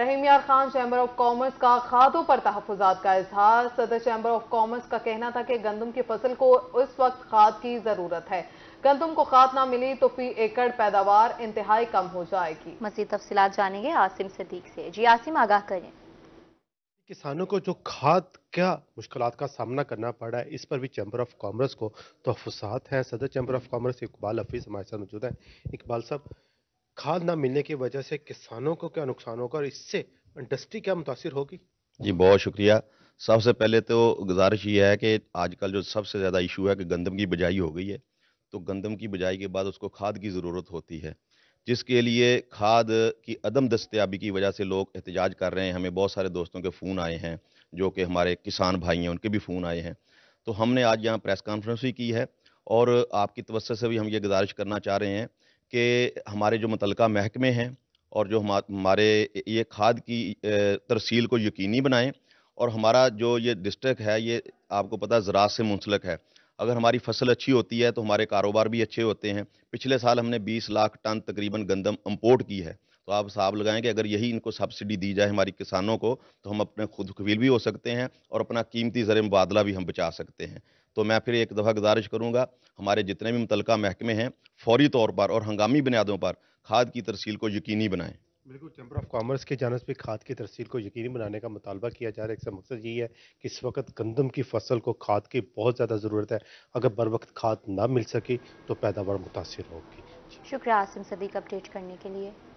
रहीम यार Khan chamber of commerce का खादों पर तहफात का इजहार सदर चैम्बर ऑफ कॉमर्स का कहना था कि गंदम की फसल को उस वक्त खाद की जरूरत है गंदम को खाद ना मिली तो फी एकड़ पैदावार इंतहाई कम हो जाएगी मजीद तफसीत जानेंगे आसिम सदीक से जी आसिम आगाह करें किसानों को जो खाद क्या मुश्किल का सामना करना पड़ रहा है इस पर भी चैम्बर ऑफ कॉमर्स को तहफात हैं सदर chamber of commerce Iqbal Hafeez हमारे साथ मौजूद है इकबाल साहब खाद ना मिलने की वजह से किसानों को क्या नुकसान होगा और इससे इंडस्ट्री क्या मुतासर होगी जी बहुत शुक्रिया सबसे पहले तो गुजारिश ये है कि आजकल जो सबसे ज़्यादा इशू है कि गंदम की बिजाई हो गई है तो गंदम की बिजाई के बाद उसको खाद की ज़रूरत होती है जिसके लिए खाद की अदम दस्तियाबी की वजह से लोग एहतजाज कर रहे हैं हमें बहुत सारे दोस्तों के फ़ोन आए हैं जो कि हमारे किसान भाई हैं उनके भी फ़ोन आए हैं तो हमने आज यहाँ प्रेस कॉन्फ्रेंस भी की है और आपकी तवस्त से भी हम ये गुजारिश करना चाह रहे हैं कि हमारे जो मुतल महकमे हैं और जो हमारे ये खाद की तरसील को यकीनी बनाएँ और हमारा जो ये डिस्ट्रिक्ट है ये आपको पता है ज़रात से मुंसलक है अगर हमारी फसल अच्छी होती है तो हमारे कारोबार भी अच्छे होते हैं पिछले साल हमने 20 लाख टन तकरीबन गंदम इम्पोर्ट की है तो आप हिसाब लगाएं कि अगर यही इनको सब्सिडी दी जाए हमारी किसानों को तो हम अपने खुद खवील भी हो सकते हैं और अपना कीमती ज़र मुबादला भी हम बचा सकते हैं तो मैं फिर एक दफ़ा गुजारिश करूँगा हमारे जितने भी मुतलका महकमे हैं फौरी तौर पर और हंगामी बुनियादों पर खाद की तरसील को यकीनी बनाएँ बिल्कुल चैम्बर ऑफ कॉमर्स के जानस पर खाद की तरसील को यकीनी बनाने का मुतालबा किया जा रहा है इसका मकसद यही है कि इस वक्त गंदम की फसल को खाद की बहुत ज़्यादा ज़रूरत है अगर बर वक्त खाद ना मिल सके तो पैदावार मुतासर होगी शुक्रिया आसिम सदीक अपडेट करने के लिए